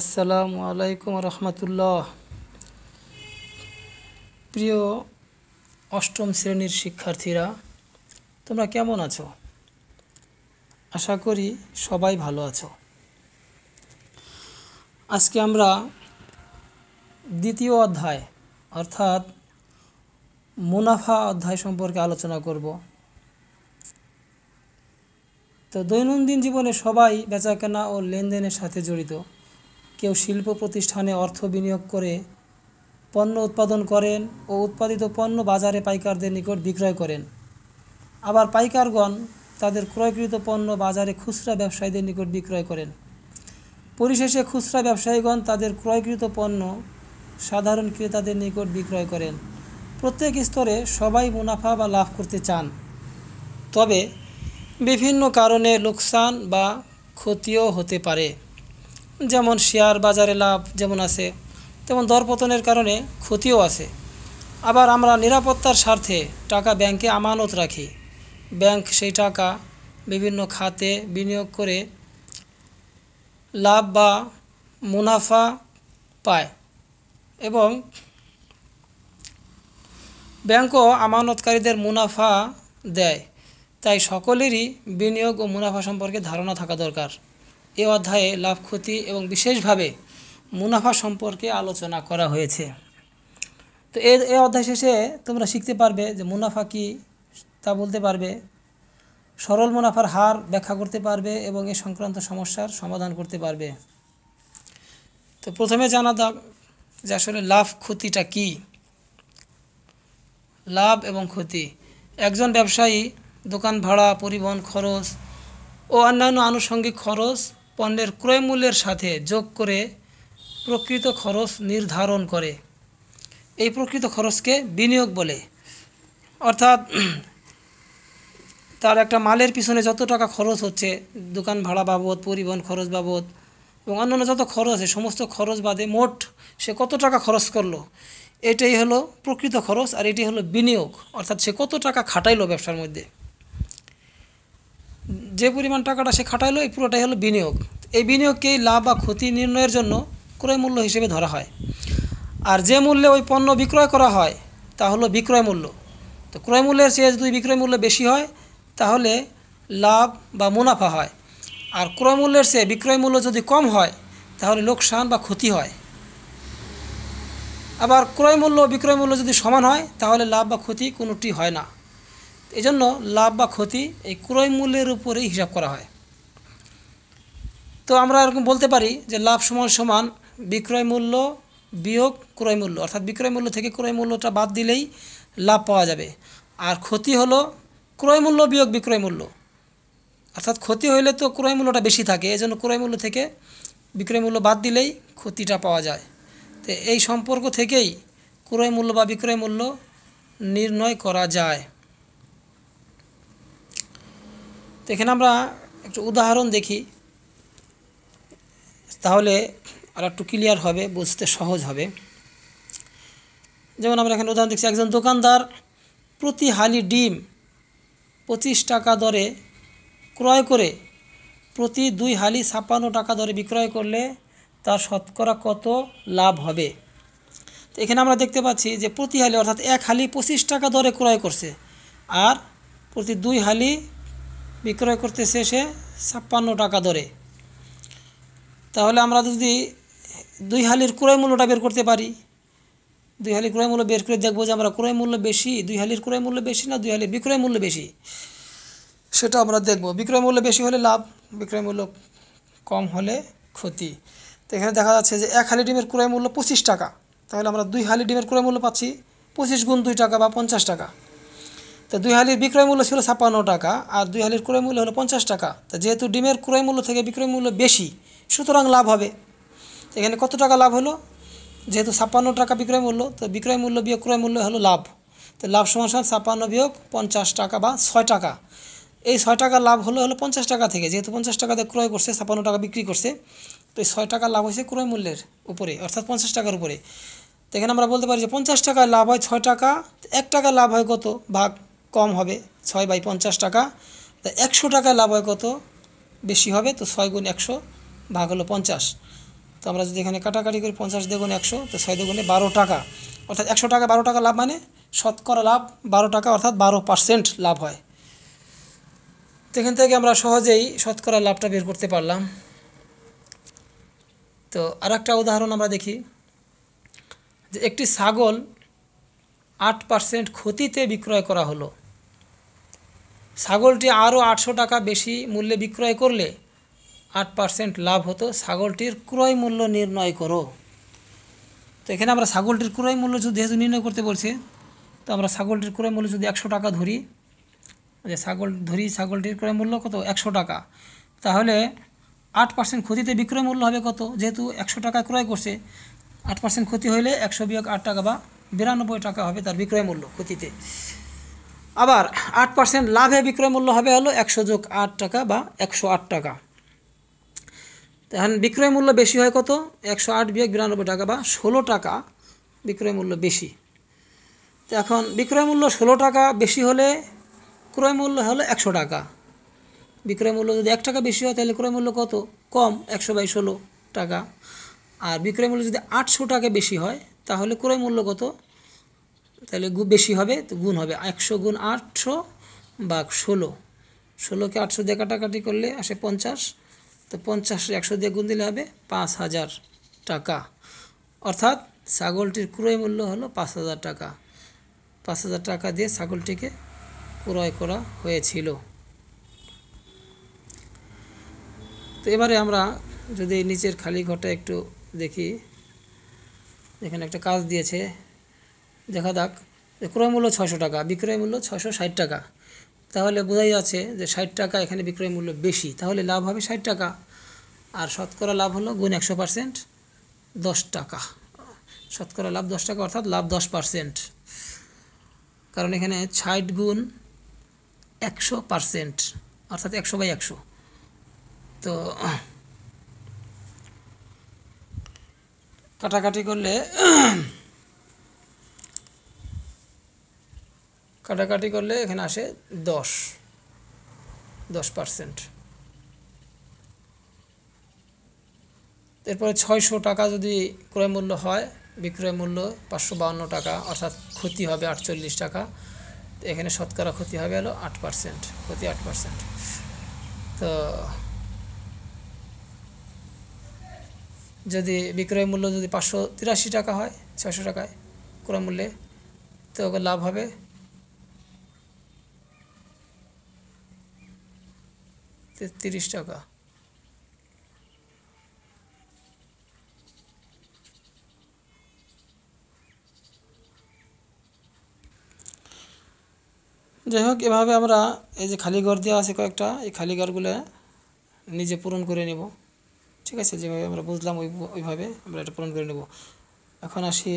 আসসালামু আলাইকুম রহমতুল্লাহ প্রিয় অষ্টম শ্রেণীর শিক্ষার্থীরা তোমরা কেমন আছো আশা করি সবাই ভালো আছো আজকে আমরা দ্বিতীয় অধ্যায় অর্থাৎ মুনাফা অধ্যায় সম্পর্কে আলোচনা করব তো দৈনন্দিন জীবনে সবাই বেচাকেনা ও লেনদেনের সাথে জড়িত কেউ শিল্প প্রতিষ্ঠানে অর্থ বিনিয়োগ করে পণ্য উৎপাদন করেন ও উৎপাদিত পণ্য বাজারে পাইকারদের নিকট বিক্রয় করেন আবার পাইকারগণ তাদের ক্রয়কৃত পণ্য বাজারে খুচরা ব্যবসায়ীদের নিকট বিক্রয় করেন পরিশেষে খুচরা ব্যবসায়ীগণ তাদের ক্রয়কৃত পণ্য সাধারণ ক্রেতাদের নিকট বিক্রয় করেন প্রত্যেক স্তরে সবাই মুনাফা বা লাভ করতে চান তবে বিভিন্ন কারণে লোকসান বা ক্ষতিও হতে পারে যেমন শেয়ার বাজারে লাভ যেমন আছে তেমন দরপতনের কারণে ক্ষতিও আছে আবার আমরা নিরাপত্তার স্বার্থে টাকা ব্যাংকে আমানত রাখি ব্যাংক সেই টাকা বিভিন্ন খাতে বিনিয়োগ করে লাভ বা মুনাফা পায় এবং ব্যাংকও আমানতকারীদের মুনাফা দেয় তাই সকলেরই বিনিয়োগ ও মুনাফা সম্পর্কে ধারণা থাকা দরকার এ অধ্যায়ে লাভ ক্ষতি এবং বিশেষভাবে মুনাফা সম্পর্কে আলোচনা করা হয়েছে তো এর এ অধ্যায় শেষে তোমরা শিখতে পারবে যে মুনাফা কি তা বলতে পারবে সরল মুনাফার হার ব্যাখ্যা করতে পারবে এবং এ সংক্রান্ত সমস্যার সমাধান করতে পারবে তো প্রথমে জানা দাও যে আসলে লাভ ক্ষতিটা কি লাভ এবং ক্ষতি একজন ব্যবসায়ী দোকান ভাড়া পরিবহন খরচ ও অন্যান্য আনুষঙ্গিক খরচ পণ্যের ক্রয় মূল্যের সাথে যোগ করে প্রকৃত খরচ নির্ধারণ করে এই প্রকৃত খরচকে বিনিয়োগ বলে অর্থাৎ তার একটা মালের পিছনে যত টাকা খরচ হচ্ছে দোকান ভাড়া বাবদ পরিবহন খরচ বাবদ এবং অন্যান্য যত খরচ সমস্ত খরচ বাদে মোট সে কত টাকা খরচ করলো এটাই হলো প্রকৃত খরচ আর এটি হলো বিনিয়োগ অর্থাৎ সে কত টাকা খাটাইলো ব্যবসার মধ্যে যে পরিমাণ টাকাটা সে খাটাইলো এই পুরোটাই হলো বিনিয়োগ এই বিনিয়োগকেই লাভ বা ক্ষতি নির্ণয়ের জন্য ক্রয় মূল্য হিসেবে ধরা হয় আর যে মূল্যে ওই পণ্য বিক্রয় করা হয় তা হলো বিক্রয় মূল্য তো ক্রয় মূল্যের চেয়ে যদি বিক্রয় মূল্য বেশি হয় তাহলে লাভ বা মুনাফা হয় আর ক্রয় মূল্যের চেয়ে বিক্রয় মূল্য যদি কম হয় তাহলে লোকসান বা ক্ষতি হয় আবার ক্রয় মূল্য বিক্রয় মূল্য যদি সমান হয় তাহলে লাভ বা ক্ষতি কোনোটি হয় না এজন্য লাভ বা ক্ষতি এই ক্রয় মূল্যের উপরেই হিসাব করা হয় তো আমরা এরকম বলতে পারি যে লাভ সমান সমান বিক্রয় মূল্য বিয়োগ ক্রয় মূল্য অর্থাৎ বিক্রয় মূল্য থেকে ক্রয় মূল্যটা বাদ দিলেই লাভ পাওয়া যাবে আর ক্ষতি হলো ক্রয় মূল্য বিয়োগ বিক্রয় মূল্য অর্থাৎ ক্ষতি হইলে তো ক্রয় মূল্যটা বেশি থাকে এই জন্য ক্রয় মূল্য থেকে বিক্রয় মূল্য বাদ দিলেই ক্ষতিটা পাওয়া যায় তো এই সম্পর্ক থেকেই ক্রয় মূল্য বা বিক্রয় মূল্য নির্ণয় করা যায় তো এখানে আমরা একটা উদাহরণ দেখি তাহলে আর একটু ক্লিয়ার হবে বুঝতে সহজ হবে যেমন আমরা এখানে উদাহরণ দেখছি একজন দোকানদার প্রতি হালি ডিম পঁচিশ টাকা দরে ক্রয় করে প্রতি দুই হালি ছাপ্পান্ন টাকা দরে বিক্রয় করলে তার শতকরা কত লাভ হবে তো এখানে আমরা দেখতে পাচ্ছি যে প্রতি হালি অর্থাৎ এক হালি পঁচিশ টাকা দরে ক্রয় করছে আর প্রতি দুই হালি বিক্রয় করতেছে সে ছাপ্পান্ন টাকা দরে তাহলে আমরা যদি দুই হালির ক্রয় মূল্যটা বের করতে পারি দুই হালির ক্রয় মূল্য বের করে দেখবো যে আমরা ক্রয় মূল্য বেশি দুই হালির ক্রয় মূল্য বেশি না দুই হালির বিক্রয় মূল্য বেশি সেটা আমরা দেখব বিক্রয় মূল্য বেশি হলে লাভ বিক্রয় মূল্য কম হলে ক্ষতি তো এখানে দেখা যাচ্ছে যে এক হালি ডিমের ক্রয় মূল্য পঁচিশ টাকা তাহলে আমরা দুই হালি ডিমের ক্রয় মূল্য পাচ্ছি পঁচিশ গুণ দুই টাকা বা পঞ্চাশ টাকা তো দুই হালির বিক্রয় মূল্য ছিল ছাপ্পান্ন টাকা আর দুই হালির ক্রয় মূল্য হলো পঞ্চাশ টাকা তো যেহেতু ডিমের ক্রয় মূল্য থেকে বিক্রয় মূল্য বেশি সুতরাং লাভ হবে এখানে কত টাকা লাভ হলো যেহেতু ছাপ্পান্ন টাকা বিক্রয় মূল্য তো বিক্রয় মূল্য বিয়োগ ক্রয় মূল্য হলো লাভ তো লাভ সমান সমান ছাপ্পান্ন বিয়োগ পঞ্চাশ টাকা বা ছয় টাকা এই ছয় টাকা লাভ হলো হলো পঞ্চাশ টাকা থেকে যেহেতু পঞ্চাশ টাকাতে ক্রয় করছে ছাপ্পান্ন টাকা বিক্রি করছে তো এই ছয় টাকা লাভ হয়েছে ক্রয় মূল্যের উপরে অর্থাৎ পঞ্চাশ টাকার উপরে তো এখানে আমরা বলতে পারি যে পঞ্চাশ টাকায় লাভ হয় ছয় টাকা এক টাকা লাভ হয় কত ভাগ কম হবে ছয় বাই পঞ্চাশ টাকা তা একশো টাকা লাভ হয় কত বেশি হবে তো ছয় গুণ একশো ভাগ হলো পঞ্চাশ তো আমরা যদি এখানে কাটাকাটি করি পঞ্চাশ দ্বিগুণ একশো তো ছয় দ্বিগুণে বারো টাকা অর্থাৎ একশো টাকা বারো টাকা লাভ মানে শতকরা লাভ বারো টাকা অর্থাৎ বারো পার্সেন্ট লাভ হয় তো এখান থেকে আমরা সহজেই শতকরা লাভটা বের করতে পারলাম তো আর একটা উদাহরণ আমরা দেখি যে একটি ছাগল আট পার্সেন্ট ক্ষতিতে বিক্রয় করা হলো ছাগলটি আরও আটশো টাকা বেশি মূল্যে বিক্রয় করলে আট পার্সেন্ট লাভ হতো ছাগলটির ক্রয় মূল্য নির্ণয় করো তো এখানে আমরা ছাগলটির ক্রয় মূল্য যদি যেহেতু নির্ণয় করতে বলছে তো আমরা ছাগলটির ক্রয় মূল্য যদি একশো টাকা ধরি যে ছাগল ধরি ছাগলটির ক্রয় মূল্য কত একশো টাকা তাহলে আট পার্সেন্ট ক্ষতিতে বিক্রয় মূল্য হবে কত যেহেতু একশো টাকা ক্রয় করছে আট পার্সেন্ট ক্ষতি হইলে একশো বিয়োগ আট টাকা বা বিরানব্বই টাকা হবে তার বিক্রয় মূল্য ক্ষতিতে আবার আট পার্সেন্ট লাভে বিক্রয় মূল্য হবে হলো একশো যোগ আট টাকা বা একশো আট টাকা তখন বিক্রয় মূল্য বেশি হয় কত একশো আট বিয়োগ বিরানব্বই টাকা বা ষোলো টাকা বিক্রয় মূল্য বেশি তো এখন বিক্রয় মূল্য ষোলো টাকা বেশি হলে ক্রয় মূল্য হলো একশো টাকা বিক্রয় মূল্য যদি এক টাকা বেশি হয় তাহলে ক্রয় মূল্য কত কম একশো বাই ষোলো টাকা আর বিক্রয় মূল্য যদি আটশো টাকা বেশি হয় তাহলে ক্রয় মূল্য কত তাহলে গু বেশি হবে তো গুণ হবে একশো গুণ আটশো বা ষোলো ষোলোকে আটশো দিয়ে কাটাকাটি করলে আসে পঞ্চাশ তো পঞ্চাশ একশো দিয়ে গুণ দিলে হবে পাঁচ হাজার টাকা অর্থাৎ ছাগলটির ক্রয় মূল্য হলো পাঁচ হাজার টাকা পাঁচ হাজার টাকা দিয়ে ছাগলটিকে ক্রয় করা হয়েছিল তো এবারে আমরা যদি নিচের খালি ঘরটা একটু দেখি এখানে একটা কাজ দিয়েছে দেখা যাক ক্রয় মূল্য ছশো টাকা বিক্রয় মূল্য ছশো ষাট টাকা তাহলে বোঝাই যাচ্ছে যে ষাট টাকা এখানে বিক্রয় মূল্য বেশি তাহলে লাভ হবে ষাট টাকা আর শতকরা লাভ হলো গুণ একশো পার্সেন্ট দশ টাকা শতকরা লাভ দশ টাকা অর্থাৎ লাভ দশ পার্সেন্ট কারণ এখানে ষাট গুণ একশো পার্সেন্ট অর্থাৎ একশো বাই একশো তো কাটাকাটি করলে কাটাকাটি করলে এখানে আসে দশ দশ পারসেন্ট এরপরে ছয়শো টাকা যদি ক্রয় মূল্য হয় বিক্রয় মূল্য পাঁচশো বাউন্ন টাকা অর্থাৎ ক্ষতি হবে আটচল্লিশ টাকা এখানে শতকরা ক্ষতি হবে হলো আট পারসেন্ট ক্ষতি আট পারসেন্ট তো যদি বিক্রয় মূল্য যদি পাঁচশো তিরাশি টাকা হয় ছয়শো টাকায় ক্রয় মূল্যে তো লাভ হবে তেত্রিশ টাকা যাই হোক এভাবে আমরা এই যে খালি ঘর দেওয়া আছে কয়েকটা এই খালি ঘরগুলো নিজে পূরণ করে নেব ঠিক আছে যেভাবে আমরা বুঝলাম ওই ওইভাবে আমরা এটা পূরণ করে নেব এখন আসি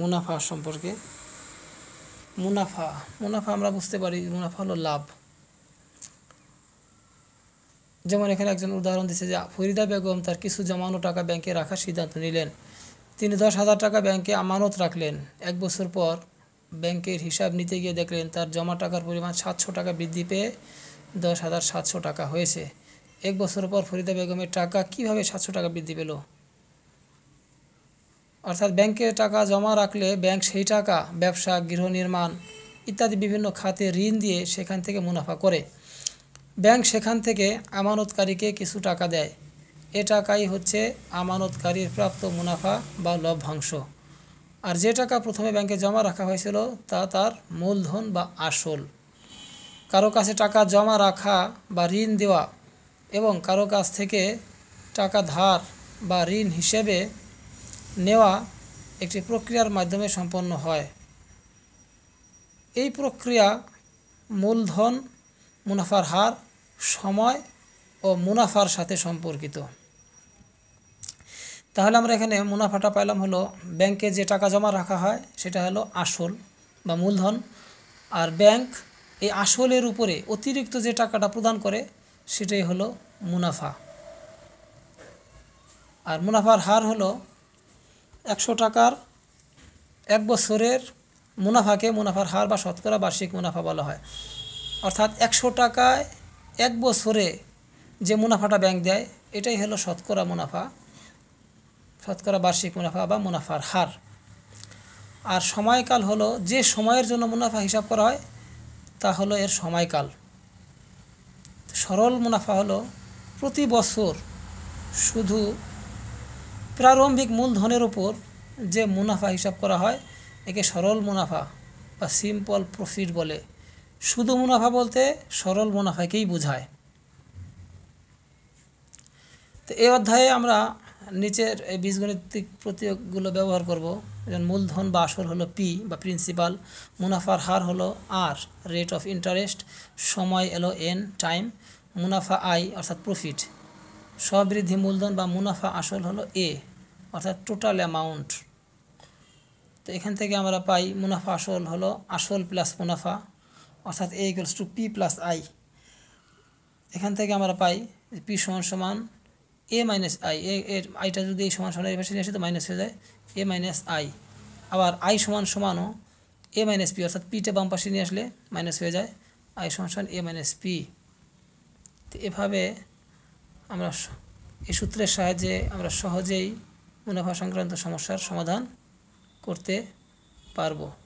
মুনাফা সম্পর্কে মুনাফা মুনাফা আমরা বুঝতে পারি মুনাফা হলো লাভ যেমন এখানে একজন উদাহরণ দিচ্ছে যে ফরিদা বেগম তার কিছু জমানো টাকা ব্যাংকে রাখার সিদ্ধান্ত নিলেন তিনি দশ হাজার টাকা ব্যাংকে আমানত রাখলেন এক বছর পর ব্যাংকের হিসাব নিতে গিয়ে দেখলেন তার জমা টাকার পরিমাণ সাতশো টাকা বৃদ্ধি পেয়ে দশ হাজার সাতশো টাকা হয়েছে এক বছর পর ফরিদা বেগমের টাকা কিভাবে সাতশো টাকা বৃদ্ধি পেল অর্থাৎ ব্যাংকে টাকা জমা রাখলে ব্যাংক সেই টাকা ব্যবসা গৃহ নির্মাণ ইত্যাদি বিভিন্ন খাতে ঋণ দিয়ে সেখান থেকে মুনাফা করে ব্যাংক সেখান থেকে আমানতকারীকে কিছু টাকা দেয় এ টাকাই হচ্ছে আমানতকারীর প্রাপ্ত মুনাফা বা লভ্যাংশ আর যে টাকা প্রথমে ব্যাংকে জমা রাখা হয়েছিল তা তার মূলধন বা আসল কারো কাছে টাকা জমা রাখা বা ঋণ দেওয়া এবং কারো কাছ থেকে টাকা ধার বা ঋণ হিসেবে নেওয়া একটি প্রক্রিয়ার মাধ্যমে সম্পন্ন হয় এই প্রক্রিয়া মূলধন মুনাফার হার সময় ও মুনাফার সাথে সম্পর্কিত তাহলে আমরা এখানে মুনাফাটা পাইলাম হলো ব্যাংকে যে টাকা জমা রাখা হয় সেটা হলো আসল বা মূলধন আর ব্যাংক এই আসলের উপরে অতিরিক্ত যে টাকাটা প্রদান করে সেটাই হলো মুনাফা আর মুনাফার হার হলো একশো টাকার এক বছরের মুনাফাকে মুনাফার হার বা শতকরা বার্ষিক মুনাফা বলা হয় অর্থাৎ একশো টাকায় এক বছরে যে মুনাফাটা ব্যাংক দেয় এটাই হলো শতকরা মুনাফা শতকরা বার্ষিক মুনাফা বা মুনাফার হার আর সময়কাল হলো যে সময়ের জন্য মুনাফা হিসাব করা হয় তা হলো এর সময়কাল সরল মুনাফা হলো প্রতি বছর শুধু প্রারম্ভিক মূলধনের উপর যে মুনাফা হিসাব করা হয় একে সরল মুনাফা বা সিম্পল প্রফিট বলে শুধু মুনাফা বলতে সরল মুনাফাকেই বোঝায় তো এই অধ্যায়ে আমরা নিচের এই বীজগণিতিক প্রতীকগুলো ব্যবহার করব যেমন মূলধন বা আসল হলো পি বা প্রিন্সিপাল মুনাফার হার হলো আর রেট অফ ইন্টারেস্ট সময় এলো এন টাইম মুনাফা আই অর্থাৎ প্রফিট সবৃদ্ধি মূলধন বা মুনাফা আসল হলো এ অর্থাৎ টোটাল অ্যামাউন্ট তো এখান থেকে আমরা পাই মুনাফা আসল হলো আসল প্লাস মুনাফা অর্থাৎ A equals to P plus I এখান থেকে আমরা পাই পি সমান সমান এ মাইনাস আই এর আইটা যদি এই সমান সমান এর পাশে নিয়ে আসে তো মাইনাস হয়ে যায় এ মাইনাস আই আবার আই সমান সমানও এ মাইনাস পি অর্থাৎ পিটা বাম পাশে নিয়ে আসলে মাইনাস হয়ে যায় আই সমান সমান এ মাইনাস পি তো এভাবে আমরা এই সূত্রের সাহায্যে আমরা সহজেই মুনাফা সংক্রান্ত সমস্যার সমাধান করতে পারবো